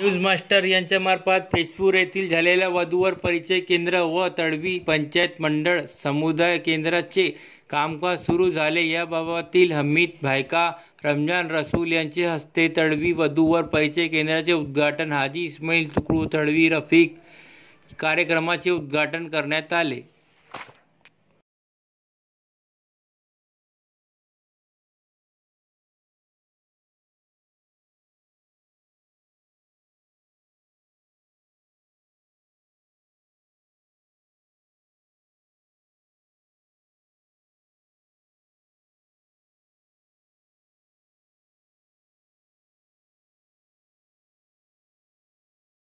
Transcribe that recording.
news master यांच्यामार्फत फेजपूर येथील झालेल्या वधूवर परिचय केंद्र व तडवी पंचायत मंडळ समुदाय केंद्राचे कामकाज सुरू झाले याबाबतील हमीद भायका रमजान रसूल यांचे हस्ते तडवी वधूवर परिचय केंद्राचे उद्घाटन हाजी इस्माईल तुकडू तडवी रफीक कार्यक्रमाचे उद्घाटन करण्यात आले